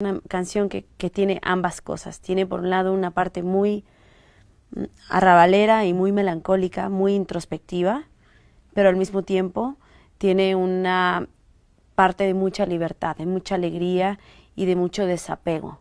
una canción que, que, tiene ambas cosas. Tiene por un lado una parte muy mm, arrabalera y muy melancólica, muy introspectiva, pero al mismo tiempo tiene una parte de mucha libertad, de mucha alegría y de mucho desapego.